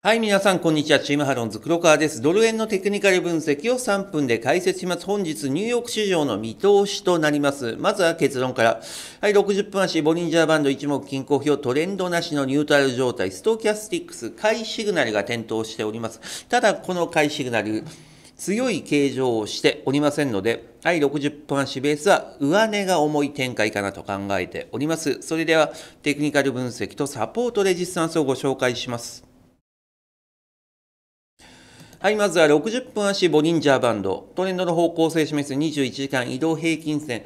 はい、皆さん、こんにちは。チームハロンズ、黒川です。ドル円のテクニカル分析を3分で解説します。本日、ニューヨーク市場の見通しとなります。まずは結論から。はい、60分足、ボリンジャーバンド一目均衡表、トレンドなしのニュートラル状態、ストーキャスティックス、買いシグナルが点灯しております。ただ、この買いシグナル、強い形状をしておりませんので、はい、60分足ベースは上値が重い展開かなと考えております。それでは、テクニカル分析とサポートレジスタンスをご紹介します。はい、まずは60分足ボリンジャーバンド。トレンドの方向性示す21時間移動平均線。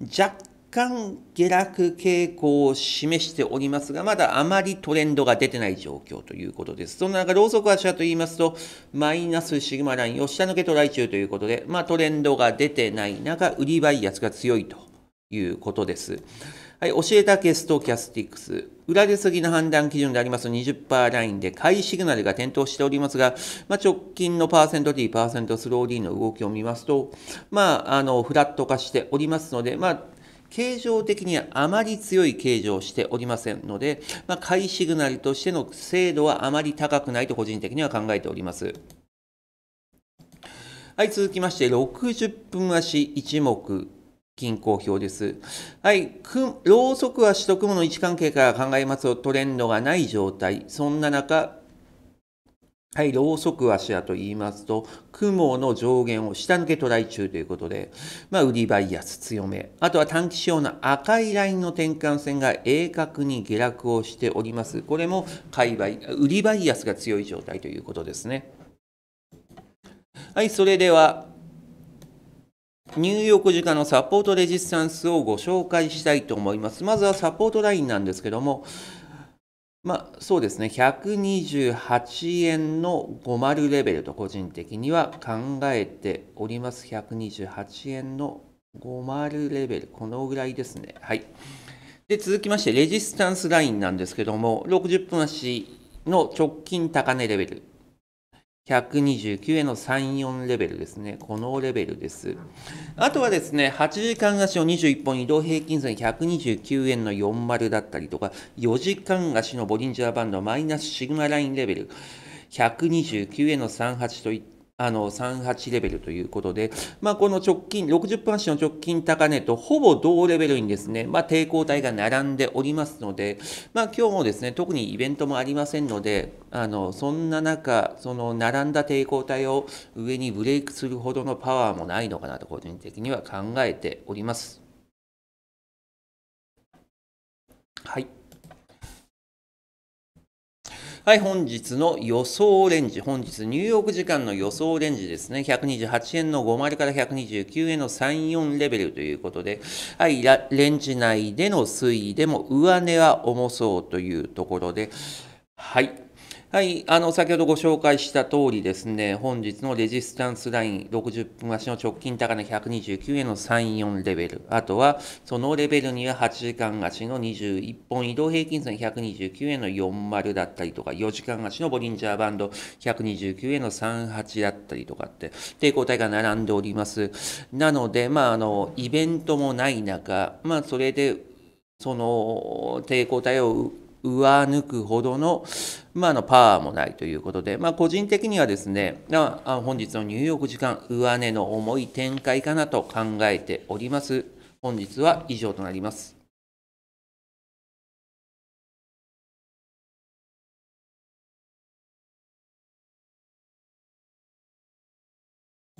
若干下落傾向を示しておりますが、まだあまりトレンドが出てない状況ということです。そんな中、ローソク足はと言いますと、マイナスシグマラインを下抜けトライ中ということで、まあ、トレンドが出てない中、売りバイ圧が強いということです。はい、教えたケストキャスティクス。裏出すぎの判断基準であります20%ラインで買いシグナルが点灯しておりますが、まあ、直近のパーセント D、パーセントスロー D の動きを見ますと、まあ、あの、フラット化しておりますので、まあ、形状的にはあまり強い形状をしておりませんので、まあ、買いシグナルとしての精度はあまり高くないと個人的には考えております。はい、続きまして、60分足一目。均衡表です。はい。ろうそく足と雲の位置関係から考えますとトレンドがない状態。そんな中、はい、ろうそく足はと言いますと、雲の上限を下抜けトライ中ということで、まあ、売りバイアス強め。あとは短期仕様の赤いラインの転換線が鋭角に下落をしております。これも買い売りバイアスが強い状態ということですね。はい、それでは、入浴時間のサポートレジスタンスをご紹介したいと思います。まずはサポートラインなんですけども、まあ、そうですね、128円の50レベルと個人的には考えております。128円の50レベル、このぐらいですね。はい。で、続きまして、レジスタンスラインなんですけども、60分足の直近高値レベル129円の3、4レベルですね。このレベルです。あとはですね、8時間足の21本移動平均線129円の40だったりとか、4時間足のボリンジャーバンドマイナスシグマラインレベル129円の38といったあの38レベルということで、まあ、この直近、60分足の直近高値とほぼ同レベルにですね、まあ、抵抗体が並んでおりますので、まあ、今日もですね、特にイベントもありませんので、あのそんな中、その並んだ抵抗体を上にブレイクするほどのパワーもないのかなと、個人的には考えております。はい、本日の予想レンジ、本日ニューヨーク時間の予想レンジですね、128円の50から129円の3、4レベルということで、はい、レンジ内での推移でも上値は重そうというところで、はい、はい、あの先ほどご紹介した通りですね、本日のレジスタンスライン、60分足の直近高値129円の3、4レベル、あとはそのレベルには8時間足の21本移動平均線129円の40だったりとか、4時間足のボリンジャーバンド129円の38だったりとかって、抵抗体が並んでおります。なので、まあ、あの、イベントもない中、まあ、それで、その抵抗体を上抜くほどの,、まあ、のパワーもないということで、まあ、個人的にはですね、まあ、本日のニューヨーク時間、上値の重い展開かなと考えております。本日は以上となります。